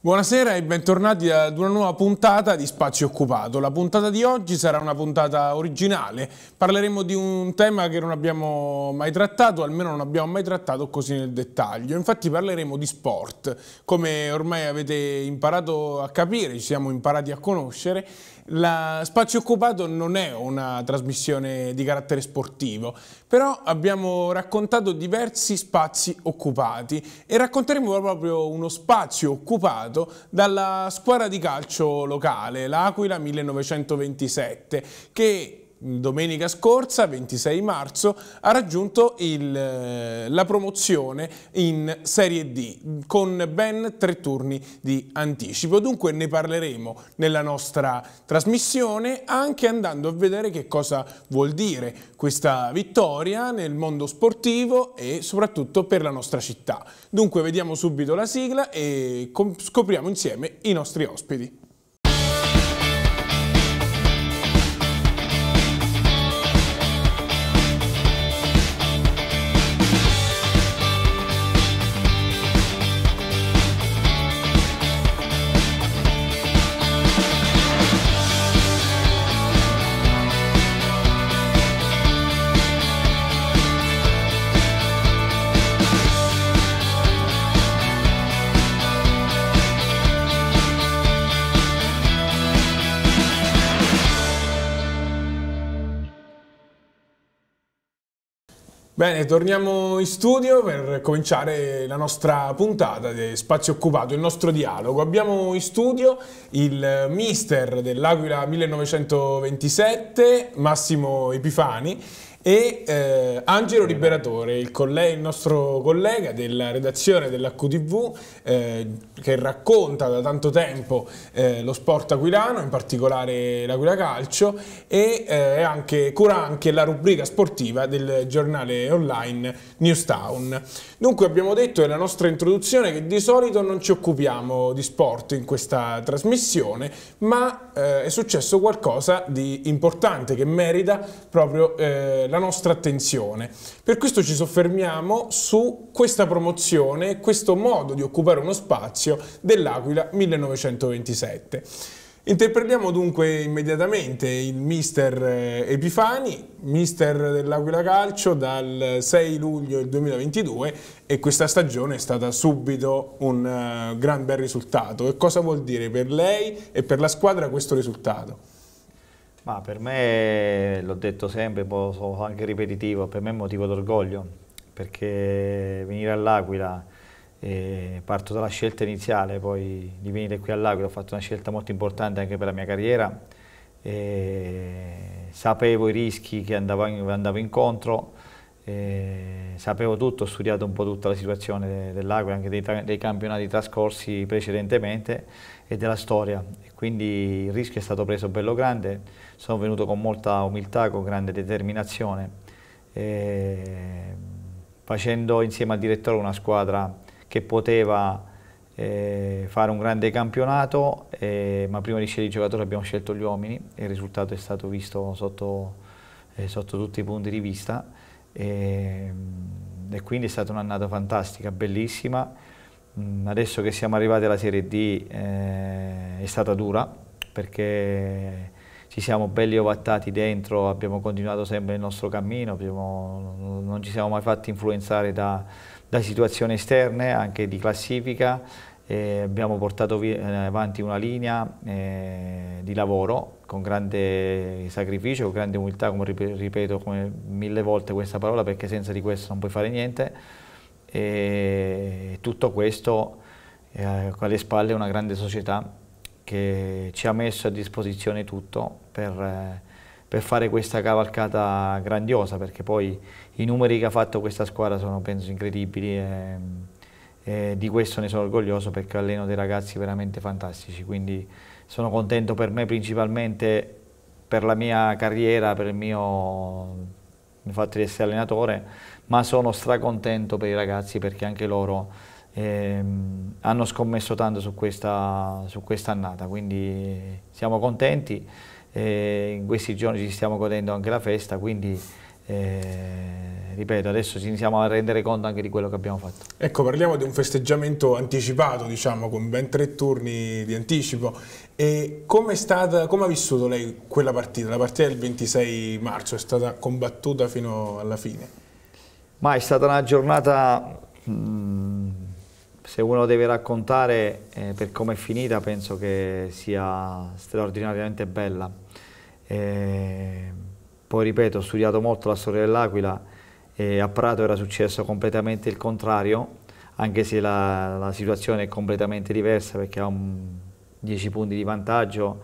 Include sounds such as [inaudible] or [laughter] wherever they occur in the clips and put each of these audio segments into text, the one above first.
Buonasera e bentornati ad una nuova puntata di Spazio Occupato. La puntata di oggi sarà una puntata originale. Parleremo di un tema che non abbiamo mai trattato, almeno non abbiamo mai trattato così nel dettaglio. Infatti parleremo di sport. Come ormai avete imparato a capire, ci siamo imparati a conoscere, la Spazio Occupato non è una trasmissione di carattere sportivo, però abbiamo raccontato diversi spazi occupati e racconteremo proprio uno spazio occupato dalla squadra di calcio locale, l'Aquila 1927, che domenica scorsa, 26 marzo, ha raggiunto il, eh, la promozione in Serie D con ben tre turni di anticipo. Dunque ne parleremo nella nostra trasmissione anche andando a vedere che cosa vuol dire questa vittoria nel mondo sportivo e soprattutto per la nostra città. Dunque vediamo subito la sigla e scopriamo insieme i nostri ospiti. Bene, torniamo in studio per cominciare la nostra puntata di Spazio Occupato, il nostro dialogo. Abbiamo in studio il mister dell'Aquila 1927, Massimo Epifani, e eh, Angelo Liberatore, il, collega, il, nostro collega della redazione dell'HTV eh, che racconta da tanto tempo eh, lo sport aquilano, in particolare l'Aquila Calcio e eh, anche, cura anche la rubrica sportiva del giornale online Newstown. Dunque abbiamo detto nella nostra introduzione che di solito non ci occupiamo di sport in questa trasmissione, ma eh, è successo qualcosa di importante che merita proprio eh, la la nostra attenzione. Per questo ci soffermiamo su questa promozione, questo modo di occupare uno spazio dell'Aquila 1927. Interpelliamo dunque immediatamente il mister eh, Epifani, mister dell'Aquila Calcio dal 6 luglio 2022 e questa stagione è stata subito un eh, gran bel risultato. Che cosa vuol dire per lei e per la squadra questo risultato? Ma per me, l'ho detto sempre, sono anche ripetitivo, per me è motivo d'orgoglio, perché venire all'Aquila, eh, parto dalla scelta iniziale poi di venire qui all'Aquila, ho fatto una scelta molto importante anche per la mia carriera, eh, sapevo i rischi che andavo, andavo incontro, sapevo tutto, ho studiato un po' tutta la situazione dell'Aquila, anche dei, dei, campionati trascorsi precedentemente e della storia. quindi il rischio è stato preso bello grande, sono venuto con molta umiltà, con grande determinazione, eh, facendo insieme al direttore una squadra che poteva eh, fare un grande campionato, ma prima di scegliere i giocatori abbiamo scelto gli uomini e il risultato è stato visto sotto, eh, sotto tutti i punti di vista e, ehm, e quindi è stata un'annata fantastica, bellissima. Mm, adesso che siamo arrivati alla Serie D eh, è stata dura perché ci siamo belli ovattati dentro, abbiamo continuato sempre il nostro cammino, abbiamo, non ci siamo mai fatti influenzare da, da situazioni esterne, anche di classifica, eh, abbiamo portato eh, avanti una linea eh, di lavoro con grande sacrificio, con grande umiltà, come ripeto come mille volte questa parola, perché senza di questo non puoi fare niente. E tutto questo eh, alle spalle una grande società che ci ha messo a disposizione tutto per, eh, per, fare questa cavalcata grandiosa, perché poi i numeri che ha fatto questa squadra sono penso incredibili e, e di questo ne sono orgoglioso perché alleno dei ragazzi veramente fantastici. Quindi, sono contento per me principalmente per la mia carriera, per il mio il fatto di essere allenatore, ma sono stracontento per i ragazzi perché anche loro ehm, hanno scommesso tanto su questa su quest annata, quindi siamo contenti e eh, in questi giorni ci stiamo godendo anche la festa, quindi eh, ripeto, adesso ci iniziamo a rendere conto anche di quello che abbiamo fatto. Ecco, parliamo di un festeggiamento anticipato, diciamo, con ben tre turni di anticipo. E come, stata, come ha vissuto lei quella partita? La partita del 26 marzo è stata combattuta fino alla fine? Ma è stata una giornata, mm, se uno deve raccontare eh, per come è finita, penso che sia straordinariamente bella. Eh, poi ripeto, ho studiato molto la storia dell'Aquila e a Prato era successo completamente il contrario, anche se la, la situazione è completamente diversa perché ha 10 punti di vantaggio,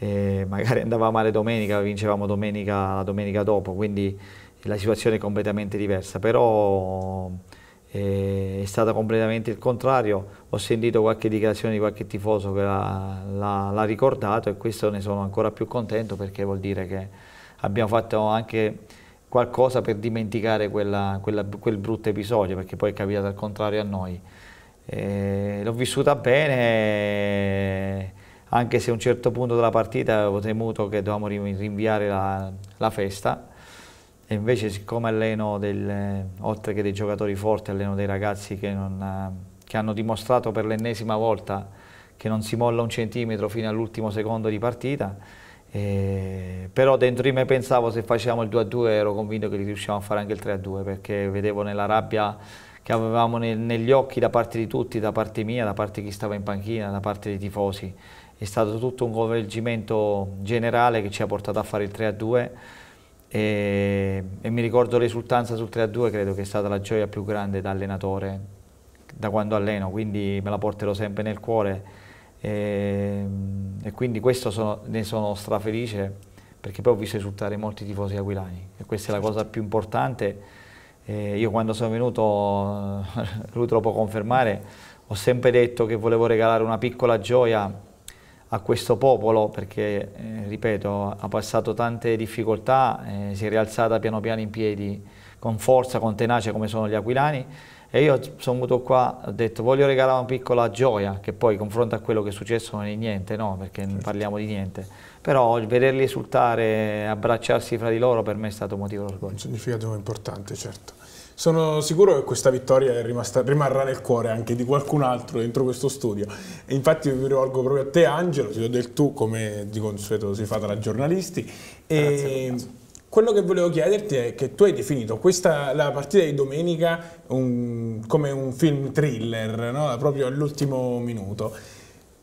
[laughs] magari andava male domenica, vincevamo domenica, la domenica dopo, quindi la situazione è completamente diversa, però eh, è stato completamente il contrario, ho sentito qualche dichiarazione di qualche tifoso che l'ha ricordato e questo ne sono ancora più contento perché vuol dire che abbiamo fatto anche qualcosa per dimenticare quella, quella, quel brutto episodio, perché poi è capitato al contrario a noi. l'ho vissuta bene, anche se a un certo punto della partita avevo temuto che dovevamo rinviare la, la festa, e invece siccome alleno, del, oltre che dei giocatori forti, alleno dei ragazzi che, non, che hanno dimostrato per l'ennesima volta che non si molla un centimetro fino all'ultimo secondo di partita, eh, però dentro di me pensavo se facevamo il 2-2 ero convinto che riusciamo a fare anche il 3-2 perché vedevo nella rabbia che avevamo nel, negli occhi da parte di tutti, da parte mia, da parte di chi stava in panchina, da parte dei tifosi. È stato tutto un coinvolgimento generale che ci ha portato a fare il 3-2 e, e mi ricordo l'esultanza sul 3-2, credo che è stata la gioia più grande da allenatore da quando alleno, quindi me la porterò sempre nel cuore e, ehm, e quindi questo sono, ne sono strafelice perché poi ho visto esultare molti tifosi aquilani e questa è la cosa certo. più importante. Eh, io quando sono venuto, [laughs] lui te lo può confermare, ho sempre detto che volevo regalare una piccola gioia a questo popolo perché, eh, ripeto, ha passato tante difficoltà, eh, si è rialzata piano piano in piedi con forza, con tenacia come sono gli aquilani e io sono venuto qua, ho detto voglio regalare una piccola gioia, che poi confronto a quello che è successo non è niente, no, perché certo. non parliamo di niente. Però vederli esultare, abbracciarsi fra di loro per me è stato un motivo d'orgoglio. Un significato importante, certo. Sono sicuro che questa vittoria rimasta, rimarrà nel cuore anche di qualcun altro dentro questo studio. E infatti mi rivolgo proprio a te Angelo, ti do del tu come di consueto si fa tra giornalisti. e... grazie. Ehm, quello che volevo chiederti è che tu hai definito questa, la partita di domenica un, come un film thriller, no? proprio all'ultimo minuto.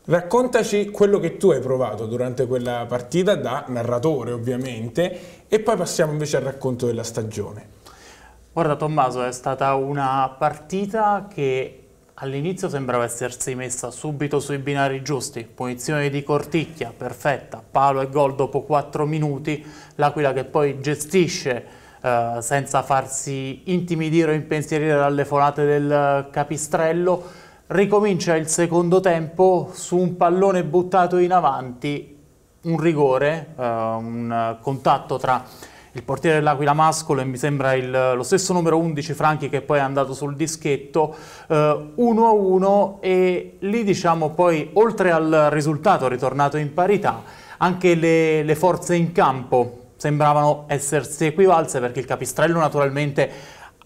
Raccontaci quello che tu hai provato durante quella partita da narratore ovviamente e poi passiamo invece al racconto della stagione. Guarda Tommaso, è stata una partita che All'inizio sembrava essersi messa subito sui binari giusti, punizione di Corticchia, perfetta, palo e gol dopo 4 minuti, l'Aquila che poi gestisce eh, senza farsi intimidire o impensierire dalle folate del Capistrello, ricomincia il secondo tempo su un pallone buttato in avanti, un rigore, eh, un contatto tra il portiere dell'Aquila Mascolo e mi sembra il, lo stesso numero 11 Franchi che poi è andato sul dischetto, 1-1 eh, a e lì diciamo poi oltre al risultato ritornato in parità anche le, le forze in campo sembravano essersi equivalse perché il Capistrello naturalmente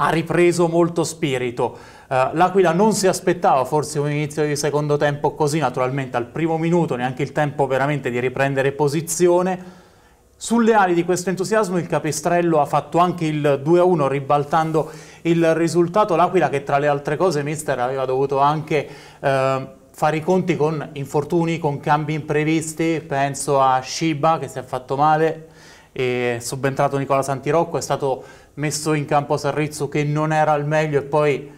ha ripreso molto spirito. Uh, L'Aquila non si aspettava forse un inizio di secondo tempo così, naturalmente al primo minuto neanche il tempo veramente di riprendere posizione, sulle ali di questo entusiasmo il Capistrello ha fatto anche il 2-1 ribaltando il risultato. L'Aquila che tra le altre cose mister aveva dovuto anche eh, fare i conti con infortuni, con cambi imprevisti, penso a Shiba che si è fatto male, è subentrato Nicola Santirocco, è stato messo in campo Sarrizzo che non era al meglio e poi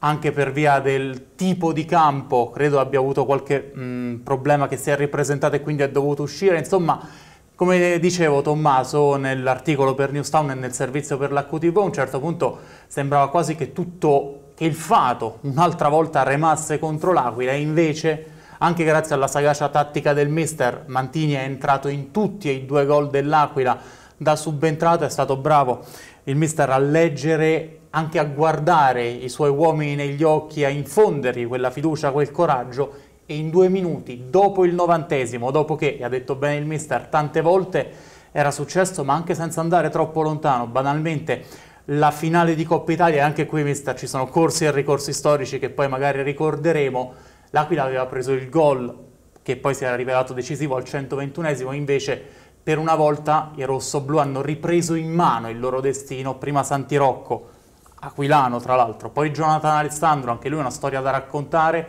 anche per via del tipo di campo credo abbia avuto qualche mh, problema che si è ripresentato e quindi è dovuto uscire, insomma come dicevo Tommaso nell'articolo per Newstown e nel servizio per l'HTV, a un certo punto sembrava quasi che tutto, che il fato un'altra volta remasse contro l'Aquila e invece anche grazie alla sagacia tattica del mister Mantini è entrato in tutti e i due gol dell'Aquila da subentrato, è stato bravo il mister a leggere, anche a guardare i suoi uomini negli occhi, a infondergli quella fiducia, quel coraggio e in due minuti, dopo il novantesimo, dopo che, ha detto bene il mister tante volte, era successo, ma anche senza andare troppo lontano, banalmente la finale di Coppa Italia, e anche qui mister ci sono corsi e ricorsi storici che poi magari ricorderemo, l'Aquila aveva preso il gol che poi si era rivelato decisivo al 121esimo, invece per una volta i rossoblù hanno ripreso in mano il loro destino, prima Santi Rocco, Aquilano tra l'altro, poi Jonathan Alessandro, anche lui una storia da raccontare,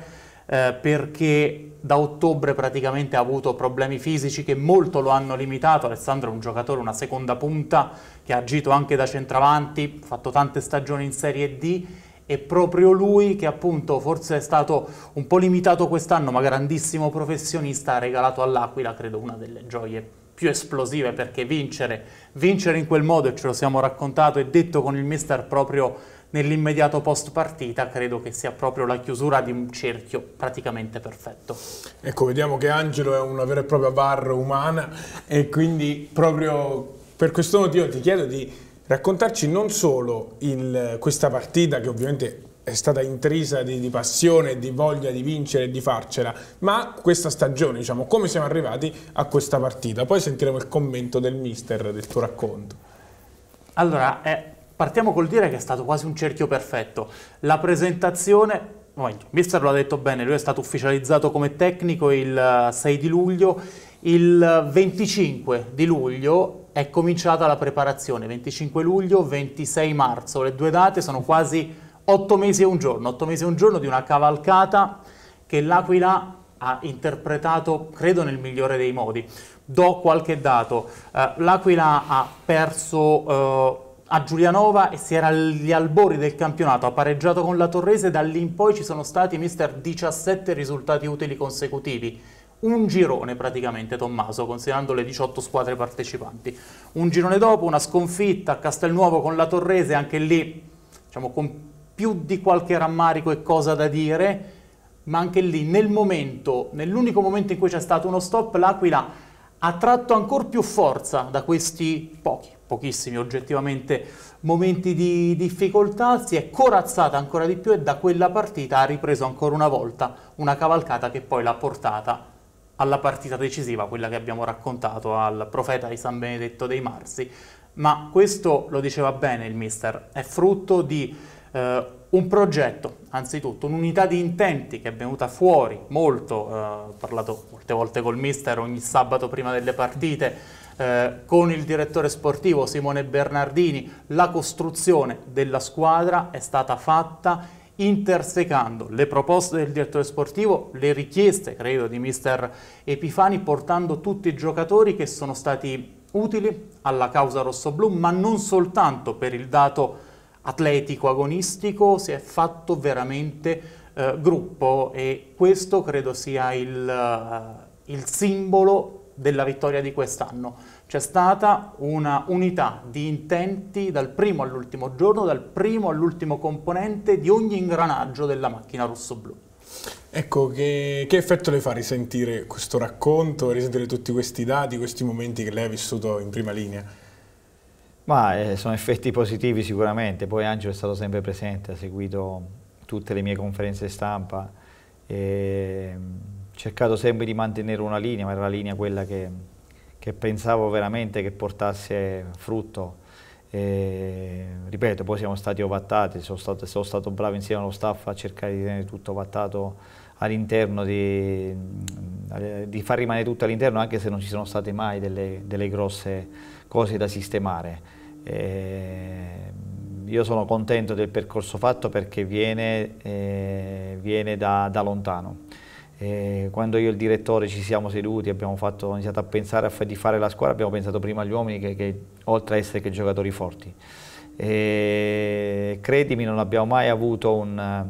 eh, perché da ottobre praticamente ha avuto problemi fisici che molto lo hanno limitato. Alessandro è un giocatore, una seconda punta, che ha agito anche da centravanti, ha fatto tante stagioni in Serie D e proprio lui che appunto forse è stato un po' limitato quest'anno ma grandissimo professionista ha regalato all'Aquila credo una delle gioie più esplosive perché vincere, vincere in quel modo e ce lo siamo raccontato e detto con il mister proprio nell'immediato post partita credo che sia proprio la chiusura di un cerchio praticamente perfetto. Ecco, vediamo che Angelo è una vera e propria barra umana e quindi proprio per questo motivo ti chiedo di raccontarci non solo il, questa partita che ovviamente è stata intrisa di, di, passione, di voglia di vincere e di farcela, ma questa stagione, diciamo, come siamo arrivati a questa partita. Poi sentiremo il commento del mister del tuo racconto. Allora, eh, Partiamo col dire che è stato quasi un cerchio perfetto. La presentazione, momento, Mister lo ha detto bene, lui è stato ufficializzato come tecnico il 6 eh, di luglio, il 25 di luglio è cominciata la preparazione, 25 luglio, 26 marzo, le due date sono quasi 8 mesi e un giorno, 8 mesi e un giorno di una cavalcata che l'Aquila ha interpretato, credo, nel migliore dei modi. Do qualche dato, uh, l'Aquila ha perso... Uh, a Giulianova e si era agli albori del campionato, ha pareggiato con la Torrese, da lì in poi ci sono stati, mister, 17 risultati utili consecutivi. Un girone praticamente, Tommaso, considerando le 18 squadre partecipanti. Un girone dopo, una sconfitta a Castelnuovo con la Torrese, anche lì, diciamo, con più di qualche rammarico e cosa da dire, ma anche lì, nel momento, nell'unico momento in cui c'è stato uno stop, l'Aquila ha tratto ancora più forza da questi pochi pochissimi oggettivamente momenti di difficoltà, si è corazzata ancora di più e da quella partita ha ripreso ancora una volta una cavalcata che poi l'ha portata alla partita decisiva, quella che abbiamo raccontato al profeta di San Benedetto dei Marsi. Ma questo, lo diceva bene il mister, è frutto di eh, un progetto, anzitutto un'unità di intenti che è venuta fuori molto, eh, ho parlato molte volte col mister ogni sabato prima delle partite, eh, con il direttore sportivo Simone Bernardini la costruzione della squadra è stata fatta intersecando le proposte del direttore sportivo, le richieste, credo, di mister Epifani, portando tutti i giocatori che sono stati utili alla causa rossoblù, ma non soltanto per il dato atletico-agonistico, si è fatto veramente eh, gruppo e questo credo sia il, eh, il simbolo della vittoria di quest'anno. C'è stata una unità di intenti dal primo all'ultimo giorno, dal primo all'ultimo componente di ogni ingranaggio della macchina rosso-blu. Ecco, che, che, effetto le fa risentire questo racconto, risentire tutti questi dati, questi momenti che lei ha vissuto in prima linea? Ma eh, sono effetti positivi sicuramente, poi Angelo è stato sempre presente, ha seguito tutte le mie conferenze stampa. E, ehm, cercato sempre di mantenere una linea, ma era la linea quella che, che pensavo veramente che portasse frutto. E, ripeto, poi siamo stati ovattati, sono stato, sono stato, bravo insieme allo staff a cercare di tenere tutto ovattato all'interno, di, eh, di, far rimanere tutto all'interno anche se non ci sono state mai delle, delle grosse cose da sistemare. E, io sono contento del percorso fatto perché viene, eh, viene da, da lontano. Eh, quando io e il direttore ci siamo seduti e abbiamo fatto, iniziato a pensare a di fare la squadra, abbiamo pensato prima agli uomini che, che, oltre a essere che giocatori forti. Eh, credimi, non abbiamo mai avuto un,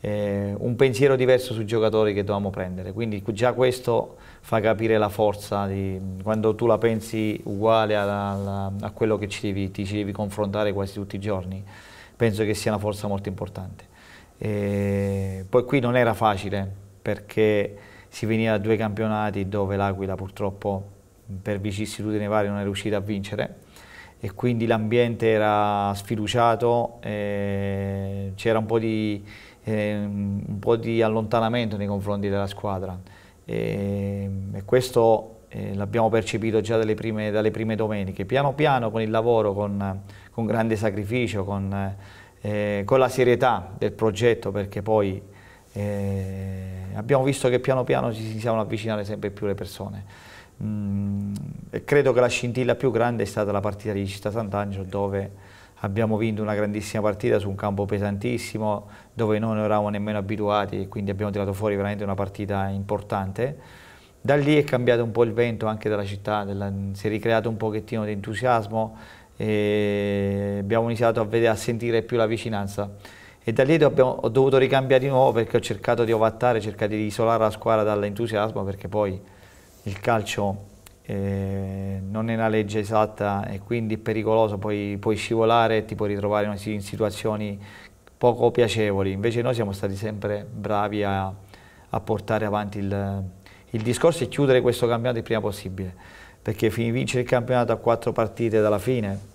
eh, un, pensiero diverso sui giocatori che dovevamo prendere, quindi già questo fa capire la forza di, quando tu la pensi uguale alla, alla, a quello che ci devi, ti ci devi confrontare quasi tutti i giorni. Penso che sia una forza molto importante. poi qui non era facile, perché si veniva da due campionati dove l'Aquila purtroppo per vicissitudini varie non è riuscita a vincere e quindi l'ambiente era sfiduciato, eh, c'era un, eh, un, po' di allontanamento nei confronti della squadra e, e questo eh, l'abbiamo percepito già dalle prime, dalle prime, domeniche. Piano piano con il lavoro, con, con grande sacrificio, con, eh, con la serietà del progetto perché poi eh, abbiamo visto che piano piano ci si siamo avvicinate sempre più le persone. Mm, credo che la scintilla più grande è stata la partita di Città Sant'Angelo dove abbiamo vinto una grandissima partita su un campo pesantissimo dove non eravamo nemmeno abituati e quindi abbiamo tirato fuori veramente una partita importante. Da lì è cambiato un po' il vento anche della città, della, si è ricreato un pochettino di entusiasmo e abbiamo iniziato a, vedere, a sentire più la vicinanza e da lì dobbiamo, ho dovuto ricambiare di nuovo perché ho cercato di ovattare, cercare di isolare la squadra dall'entusiasmo perché poi il calcio eh, non è una legge esatta e quindi è pericoloso, poi puoi scivolare e ti puoi ritrovare in situazioni poco piacevoli, invece noi siamo stati sempre bravi a, a portare avanti il, il discorso e chiudere questo campionato il prima possibile perché vincere il campionato a quattro partite dalla fine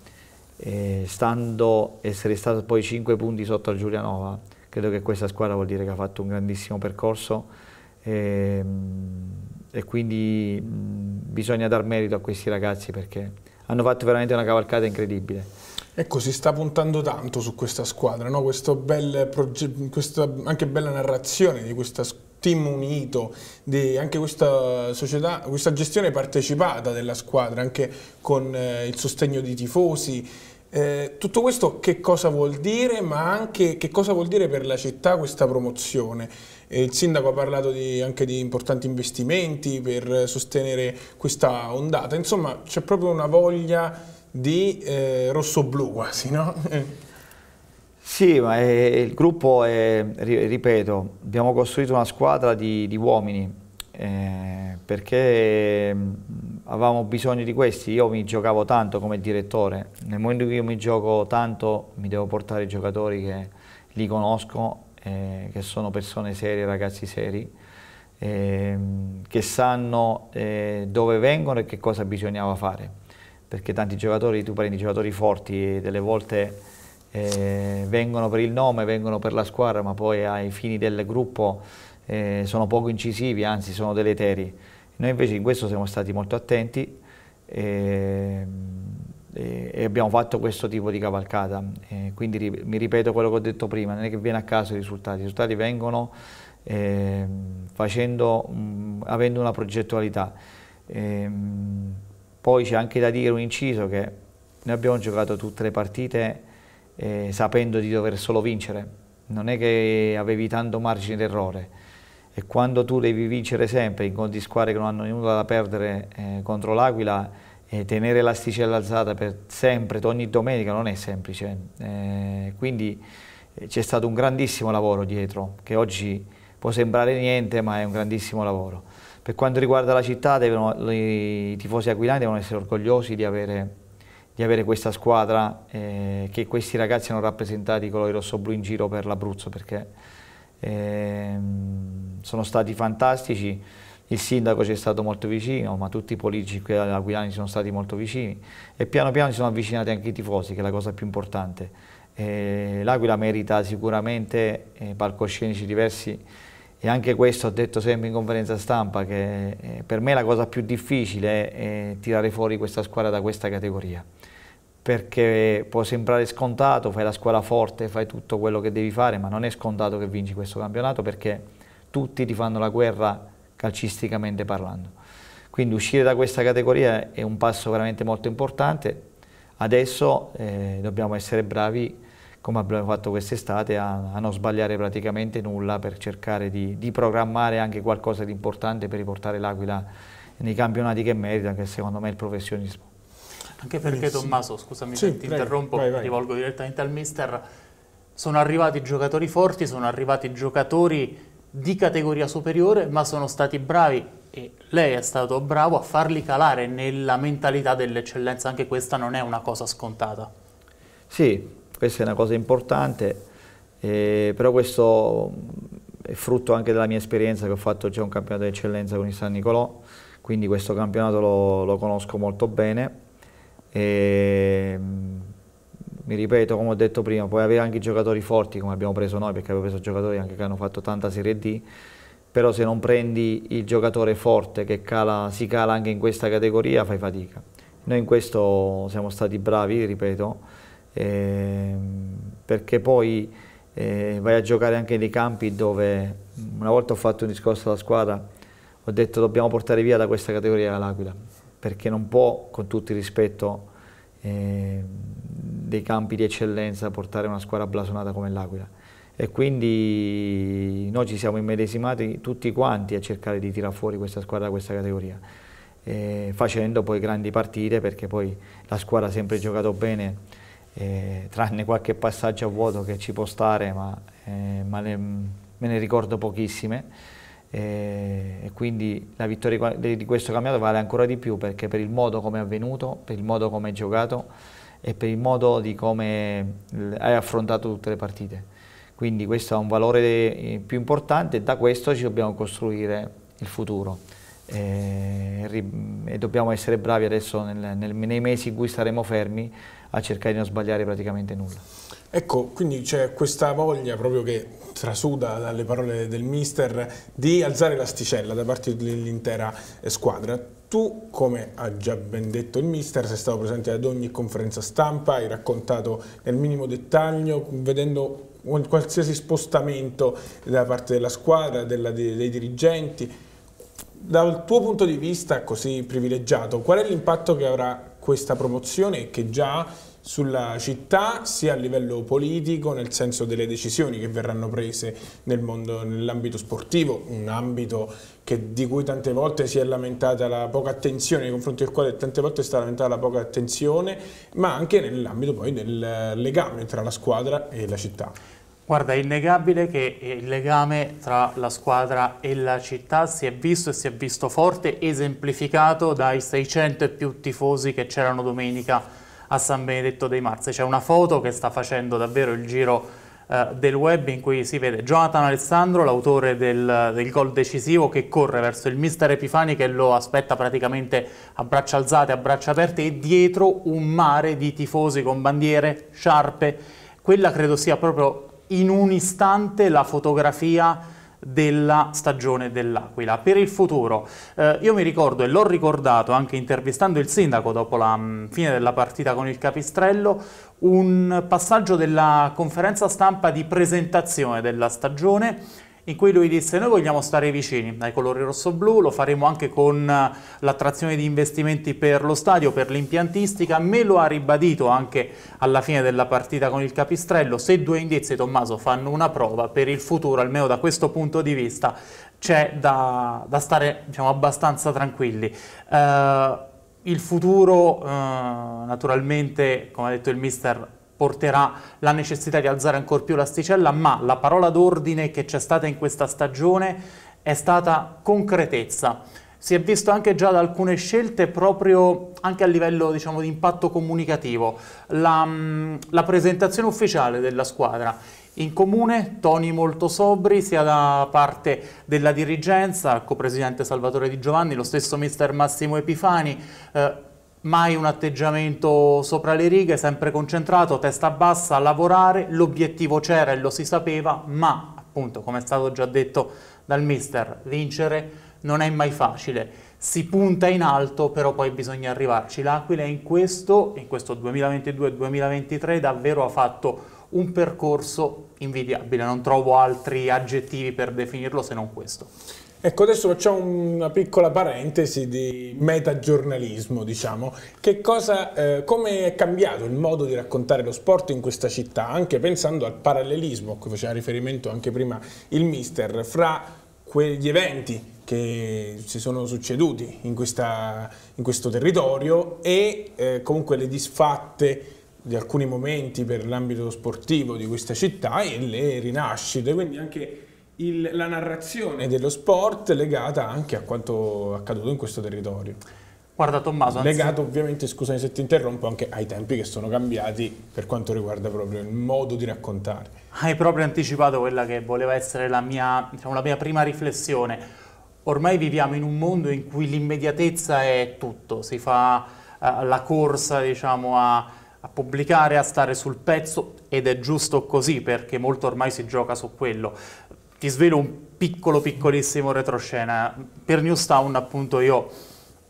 eh, stando essere stato poi 5 punti sotto al Giulianova, credo che questa squadra vuol dire che ha fatto un grandissimo percorso e, ehm, e quindi mh, bisogna dar merito a questi ragazzi perché hanno fatto veramente una cavalcata incredibile. Ecco, si sta puntando tanto su questa squadra, no? bel questa anche bella narrazione di questa squadra team unito, anche questa, società, questa gestione partecipata della squadra, anche con eh, il sostegno di tifosi. Eh, tutto questo che cosa vuol dire, ma anche che cosa vuol dire per la città questa promozione? Eh, il sindaco ha parlato di, anche di importanti investimenti per sostenere questa ondata, insomma c'è proprio una voglia di eh, rossoblù quasi, no? [laughs] Sì, ma eh, il gruppo è, ripeto, abbiamo costruito una squadra di, di uomini eh, perché mm, avevamo bisogno di questi. Io mi giocavo tanto come direttore, nel momento in cui io mi gioco tanto mi devo portare i giocatori che li conosco, eh, che sono persone serie, ragazzi seri, eh, che sanno eh, dove vengono e che cosa bisognava fare. Perché tanti giocatori, tu prendi giocatori forti e delle volte eh, vengono per il nome, vengono per la squadra, ma poi ai fini del gruppo eh, sono poco incisivi, anzi sono deleteri. Noi invece in questo siamo stati molto attenti ehm, e, e abbiamo fatto questo tipo di cavalcata. E eh, quindi mi ripeto quello che ho detto prima, non è che viene a caso i risultati, i risultati vengono eh, facendo, mh, avendo una progettualità. E, ehm, mh, poi c'è anche da dire un inciso che noi abbiamo giocato tutte le partite eh, sapendo di dover solo vincere. Non è che avevi tanto margine d'errore. E quando tu devi vincere sempre, incontri squadre che non hanno nulla da perdere eh, contro l'Aquila, eh, tenere l'asticella alzata per sempre, ogni domenica, non è semplice. Eh, quindi eh, c'è stato un grandissimo lavoro dietro, che oggi può sembrare niente, ma è un grandissimo lavoro. Per quanto riguarda la città, devono, i tifosi aquilani devono essere orgogliosi di avere di avere questa squadra, eh, che questi ragazzi hanno rappresentato i colori rosso-blu in giro per l'Abruzzo, perché eh, sono stati fantastici, il sindaco ci è stato molto vicino, ma tutti i politici qui all'Aquilani sono stati molto vicini e piano piano si sono avvicinati anche i tifosi, che è la cosa più importante. Eh, L'Aquila merita sicuramente eh, palcoscenici diversi e anche questo ho detto sempre in conferenza stampa che eh, per me la cosa più difficile è tirare fuori questa squadra da questa categoria perché può sembrare scontato, fai la squadra forte, fai tutto quello che devi fare, ma non è scontato che vinci questo campionato perché tutti ti fanno la guerra calcisticamente parlando. Quindi uscire da questa categoria è un passo veramente molto importante. Adesso eh, dobbiamo essere bravi come abbiamo fatto quest'estate, a, a, non sbagliare praticamente nulla per cercare di, di programmare anche qualcosa di importante per riportare l'Aquila nei campionati che merita, che secondo me è il professionismo. Anche perché Tommaso, scusami sì, se ti prego, interrompo, vai, vai. rivolgo direttamente al mister, sono arrivati giocatori forti, sono arrivati giocatori di categoria superiore, ma sono stati bravi e lei è stato bravo a farli calare nella mentalità dell'eccellenza, anche questa non è una cosa scontata. Sì, questa è una cosa importante, eh, però questo mm, è frutto anche della mia esperienza che ho fatto già un campionato di eccellenza con il San Nicolò, quindi questo campionato lo, lo conosco molto bene. E, mm, mi ripeto, come ho detto prima, puoi avere anche giocatori forti come abbiamo preso noi, perché abbiamo preso giocatori anche che hanno fatto tanta Serie D, però se non prendi il giocatore forte che cala, si cala anche in questa categoria fai fatica. Noi in questo siamo stati bravi, ripeto, Ehm, perché poi eh, vai a giocare anche nei campi dove una volta ho fatto un discorso alla squadra, ho detto dobbiamo portare via da questa categoria l'Aquila, perché non può, con tutto il rispetto eh, dei campi di eccellenza, portare una squadra blasonata come l'Aquila. E quindi noi ci siamo immedesimati tutti quanti a cercare di tirar fuori questa squadra da questa categoria, eh, facendo poi grandi partite, perché poi la squadra ha sempre giocato bene eh, tranne qualche passaggio a vuoto che ci può stare, ma, eh, ma le, me ne ricordo pochissime. Eh, e quindi la vittoria di questo campionato vale ancora di più perché per il modo come è avvenuto, per il modo come è giocato e per il modo di come hai affrontato tutte le partite. Quindi questo ha un valore eh, più importante e da questo ci dobbiamo costruire il futuro. E, eh, e dobbiamo essere bravi adesso nel, nel, nei mesi in cui staremo fermi a cercare di non sbagliare praticamente nulla. Ecco, quindi c'è questa voglia proprio che trasuda dalle parole del mister di alzare l'asticella da parte dell'intera eh, squadra. Tu, come ha già ben detto il mister, sei stato presente ad ogni conferenza stampa, hai raccontato nel minimo dettaglio, vedendo qualsiasi spostamento da parte della squadra, della, dei, dei dirigenti. Dal tuo punto di vista così privilegiato, qual è l'impatto che avrà questa promozione che già sulla città sia a livello politico nel senso delle decisioni che verranno prese nel nell'ambito sportivo, un ambito che, di cui tante volte si è lamentata la poca attenzione, nei confronti del quale tante volte è stata lamentata la poca attenzione, ma anche nell'ambito poi del legame tra la squadra e la città. Guarda, è innegabile che eh, il legame tra la squadra e la città si è visto e si è visto forte, esemplificato dai 600 e più tifosi che c'erano domenica a San Benedetto dei Marzi. C'è una foto che sta facendo davvero il giro eh, del web in cui si vede Jonathan Alessandro, l'autore del, del gol decisivo, che corre verso il mister Epifani che lo aspetta praticamente a braccia alzate, a braccia aperte e dietro un mare di tifosi con bandiere, sciarpe. Quella credo sia proprio in un istante la fotografia della stagione dell'Aquila. Per il futuro, eh, io mi ricordo e l'ho ricordato anche intervistando il sindaco dopo la mh, mm, fine della partita con il Capistrello, un passaggio della conferenza stampa di presentazione della stagione in cui lui disse noi vogliamo stare vicini ai colori rosso-blu, lo faremo anche con eh, l'attrazione di investimenti per lo stadio, per l'impiantistica, me lo ha ribadito anche alla fine della partita con il Capistrello, se due indizi Tommaso fanno una prova per il futuro, almeno da questo punto di vista c'è da, da, stare diciamo, abbastanza tranquilli. Uh, il futuro uh, naturalmente, come ha detto il mister, porterà la necessità di alzare ancora più l'asticella, ma la parola d'ordine che c'è stata in questa stagione è stata concretezza. Si è visto anche già da alcune scelte proprio anche a livello diciamo, di impatto comunicativo. La, mm, la presentazione ufficiale della squadra in comune, toni molto sobri sia da parte della dirigenza, il co-presidente Salvatore Di Giovanni, lo stesso mister Massimo Epifani, eh, mai un atteggiamento sopra le righe, sempre concentrato, testa bassa, lavorare, l'obiettivo c'era e lo si sapeva, ma appunto, come è stato già detto dal mister, vincere non è mai facile. Si punta in alto, però poi bisogna arrivarci. L'Aquila in questo, in questo 2022-2023 davvero ha fatto un percorso invidiabile, non trovo altri aggettivi per definirlo se non questo. Ecco, adesso facciamo una piccola parentesi di metagiornalismo, diciamo. Cosa, eh, come è cambiato il modo di raccontare lo sport in questa città, anche pensando al parallelismo a cui faceva riferimento anche prima il mister, fra quegli eventi che si sono succeduti in, questa, in questo territorio e eh, comunque le disfatte di alcuni momenti per l'ambito sportivo di questa città e le rinascite, quindi anche il, la narrazione dello sport legata anche a quanto accaduto in questo territorio. Guarda Tommaso, anzi... legato ovviamente, scusami se ti interrompo, anche ai tempi che sono cambiati per quanto riguarda proprio il modo di raccontare. Hai proprio anticipato quella che voleva essere la mia, diciamo, la mia prima riflessione. Ormai viviamo in un mondo in cui l'immediatezza è tutto, si fa uh, la corsa diciamo, a, a pubblicare, a stare sul pezzo ed è giusto così perché molto ormai si gioca su quello ti svelo un piccolo piccolissimo retroscena. Per Newstown appunto io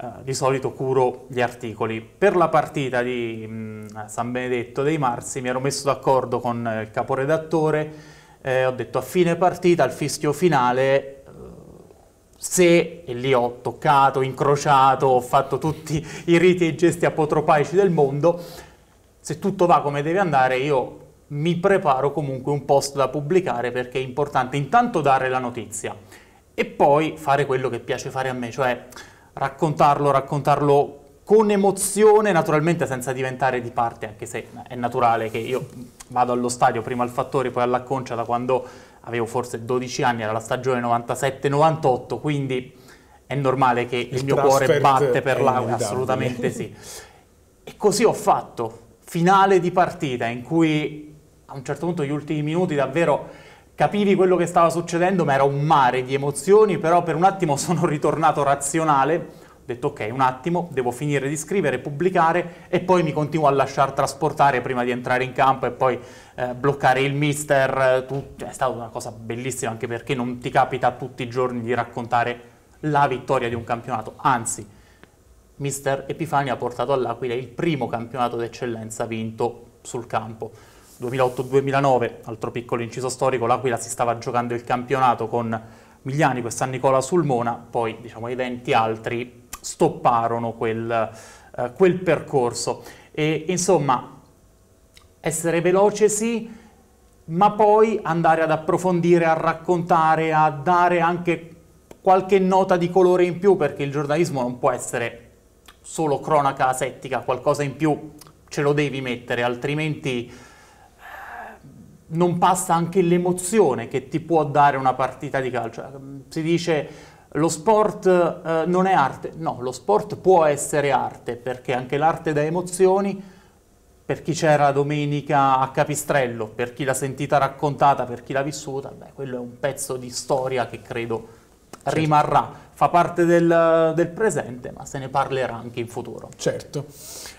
eh, di solito curo gli articoli. Per la partita di mh, mm, San Benedetto dei Marsi mi ero messo d'accordo con eh, il caporedattore, eh, ho detto a fine partita, al fischio finale, eh, se, e lì ho toccato, incrociato, ho fatto tutti i riti e i gesti apotropaici del mondo, se tutto va come deve andare io mi preparo comunque un post da pubblicare perché è importante intanto dare la notizia e poi fare quello che piace fare a me, cioè raccontarlo, raccontarlo con emozione, naturalmente senza diventare di parte, anche se è naturale che io vado allo stadio prima al Fattore, poi all'Acconcia, da quando avevo forse 12 anni, era la stagione 97-98, quindi è normale che il, il mio cuore batte per l'Aula, assolutamente sì. E così ho fatto, finale di partita in cui a un certo punto gli ultimi minuti davvero capivi quello che stava succedendo, ma era un mare di emozioni, però per un attimo [laughs] sono ritornato razionale, ho detto ok, un attimo, devo finire di scrivere, pubblicare e poi mi continuo a lasciar trasportare prima di entrare in campo e poi eh, bloccare il mister. Tu, cioè, è stata una cosa bellissima anche perché non ti capita tutti i giorni di raccontare la vittoria di un campionato, anzi, mister Epifani ha portato all'Aquila il primo campionato d'eccellenza vinto sul campo. 2008-2009, altro piccolo inciso storico, l'Aquila si stava giocando il campionato con Migliani, questa Nicola Sulmona, poi diciamo, i venti altri stopparono quel, eh, quel percorso. E, insomma, essere veloce sì, ma poi andare ad approfondire, a raccontare, a dare anche qualche nota di colore in più, perché il giornalismo non può essere solo cronaca asettica, qualcosa in più ce lo devi mettere, altrimenti non passa anche l'emozione che ti può dare una partita di calcio. Eh, si dice lo sport eh, non è arte, no, lo sport può essere arte perché anche l'arte dà emozioni per chi c'era domenica a Capistrello, per chi l'ha sentita raccontata, per chi l'ha vissuta, beh, quello è un pezzo di storia che credo certo. rimarrà, fa parte del, del presente, ma se ne parlerà anche in futuro. Certo.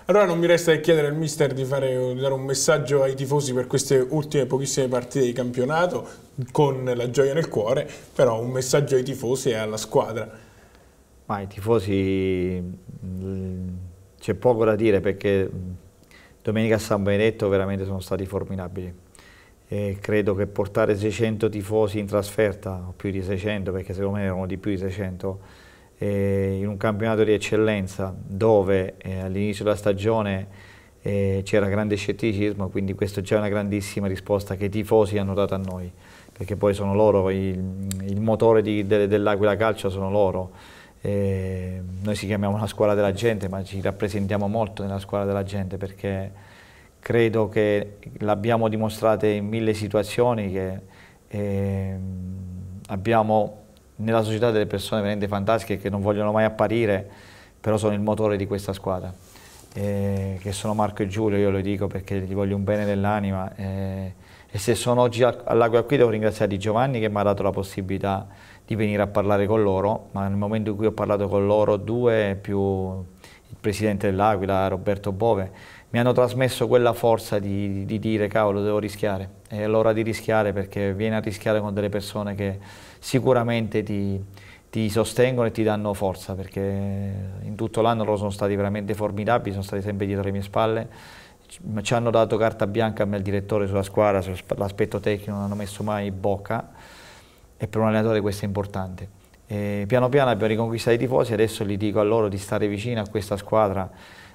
Allora non mi resta che chiedere al mister di, fare, di dare un messaggio ai tifosi per queste ultime pochissime partite di campionato, con la gioia nel cuore, però un messaggio ai tifosi e alla squadra. Ma i tifosi mm, c'è poco da dire perché mm, domenica a San Benedetto veramente sono stati formidabili. E credo che portare 600 tifosi in trasferta, o più di 600, perché secondo me erano di più di 600, eh, in un campionato di eccellenza dove eh, all'inizio della stagione eh, c'era grande scetticismo, quindi questa è già una grandissima risposta che i tifosi hanno dato a noi, perché poi sono loro, il, il motore de, dell'Aquila Calcio sono loro. Eh, noi si chiamiamo la squadra della gente, ma ci rappresentiamo molto nella squadra della gente perché credo che l'abbiamo dimostrato in mille situazioni che eh, abbiamo nella società delle persone veramente fantastiche che non vogliono mai apparire, però sono il motore di questa squadra. Eh, che sono Marco e Giulio, io lo dico perché gli voglio un bene dell'anima. Eh, e se sono oggi all'Aquila qui devo ringraziare Giovanni che mi ha dato la possibilità di venire a parlare con loro, ma nel momento in cui ho parlato con loro due, più il presidente dell'Aquila, Roberto Bove, mi hanno trasmesso quella forza di, di dire cavolo devo rischiare, è l'ora di rischiare perché viene a rischiare con delle persone che sicuramente ti, ti sostengono e ti danno forza perché in tutto l'anno loro sono stati veramente formidabili, sono stati sempre dietro le mie spalle, ci hanno dato carta bianca a me il direttore sulla squadra, sull'aspetto tecnico non hanno messo mai bocca e per un allenatore questo è importante. E piano piano abbiamo riconquistato i tifosi, adesso gli dico a loro di stare vicino a questa squadra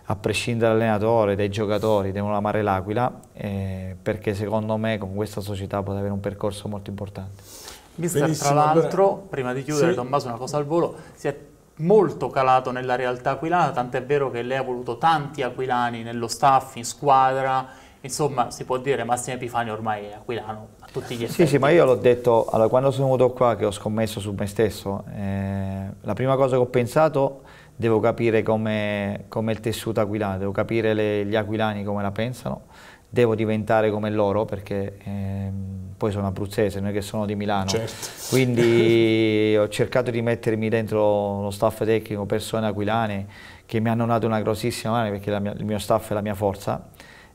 a prescindere dall'allenatore, dai giocatori, devono amare l'Aquila eh, perché secondo me con questa società può avere un percorso molto importante. Mister, Benissimo, tra l'altro, allora... prima di chiudere, sì. Tommaso, una cosa al volo, si è molto calato nella realtà aquilana, tant'è vero che lei ha voluto tanti aquilani nello staff, in squadra, insomma si può dire Massimo Epifani ormai è aquilano a tutti gli effetti. Sì, sì, ma io l'ho detto, allora, quando sono venuto qua che ho scommesso su me stesso, eh, la prima cosa che ho pensato devo capire come, come il tessuto aquilano, devo capire le, gli aquilani come la pensano, devo diventare come loro perché... Eh, poi sono abruzzese, non è che sono di Milano, certo. quindi [laughs] ho cercato di mettermi dentro lo staff tecnico, persone aquilane che mi hanno dato una grossissima mano perché mia, il mio staff è la mia forza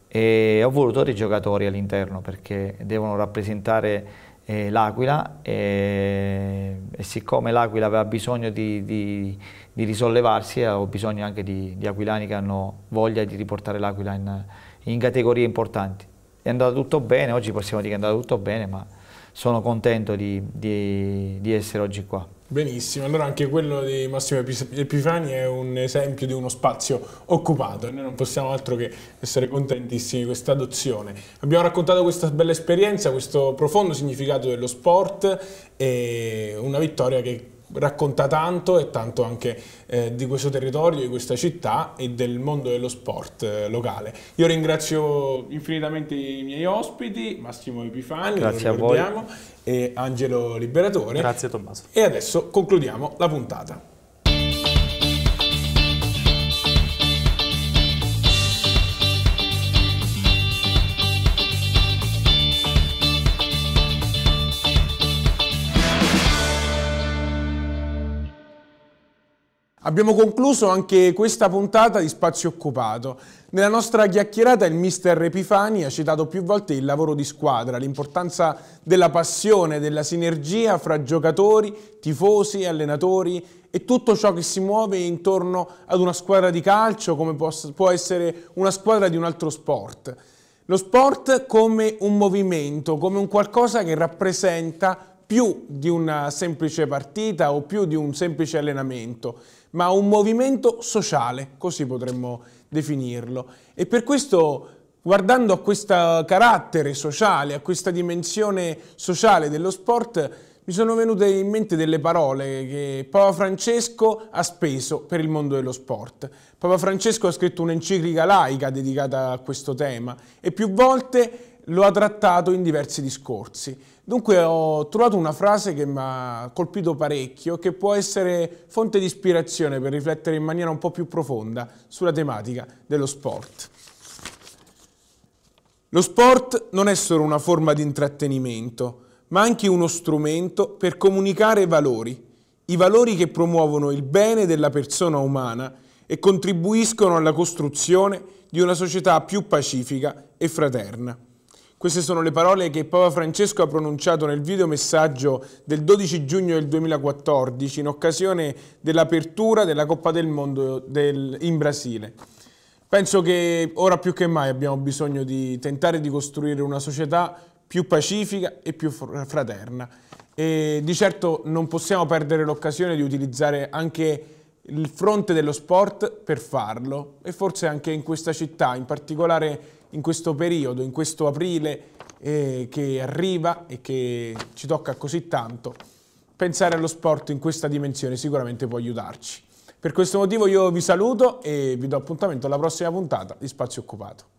e ho voluto dei giocatori all'interno perché devono rappresentare eh, l'Aquila e, e, siccome l'Aquila aveva bisogno di, di, di risollevarsi eh, ho bisogno anche di, di aquilani che hanno voglia di riportare l'Aquila in, in categorie importanti è andato tutto bene, oggi possiamo dire che è andato tutto bene, ma sono contento di, di, di essere oggi qua. Benissimo, allora anche quello di Massimo Epifani è un esempio di uno spazio occupato e noi non possiamo altro che essere contentissimi di questa adozione. Abbiamo raccontato questa bella esperienza, questo profondo significato dello sport e una vittoria che racconta tanto e tanto anche eh, di questo territorio, di questa città e del mondo dello sport eh, locale. Io ringrazio infinitamente i miei ospiti, Massimo Epifani, Grazie lo ricordiamo, e Angelo Liberatore. Grazie Tommaso. E adesso concludiamo la puntata. Abbiamo concluso anche questa puntata di Spazio Occupato. Nella nostra chiacchierata il mister Epifani ha citato più volte il lavoro di squadra, l'importanza della passione, della sinergia fra giocatori, tifosi, allenatori e tutto ciò che si muove intorno ad una squadra di calcio come può essere una squadra di un altro sport. Lo sport come un movimento, come un qualcosa che rappresenta più di una semplice partita o più di un semplice allenamento ma un movimento sociale, così potremmo definirlo. E per questo, guardando a questo carattere sociale, a questa dimensione sociale dello sport, mi sono venute in mente delle parole che Papa Francesco ha speso per il mondo dello sport. Papa Francesco ha scritto un'enciclica laica dedicata a questo tema e più volte lo ha trattato in diversi discorsi. Dunque ho trovato una frase che mi ha colpito parecchio, che può essere fonte di ispirazione per riflettere in maniera un po' più profonda sulla tematica dello sport. Lo sport non è solo una forma di intrattenimento, ma anche uno strumento per comunicare valori, i valori che promuovono il bene della persona umana e contribuiscono alla costruzione di una società più pacifica e fraterna. Queste sono le parole che Papa Francesco ha pronunciato nel videomessaggio del 12 giugno del 2014 in occasione dell'apertura della Coppa del Mondo del, in Brasile. Penso che ora più che mai abbiamo bisogno di tentare di costruire una società più pacifica e più fraterna. E di certo non possiamo perdere l'occasione di utilizzare anche il fronte dello sport per farlo e forse anche in questa città, in particolare in questo periodo, in questo aprile eh, che arriva e che ci tocca così tanto, pensare allo sport in questa dimensione sicuramente può aiutarci. Per questo motivo io vi saluto e vi do appuntamento alla prossima puntata di Spazio Occupato.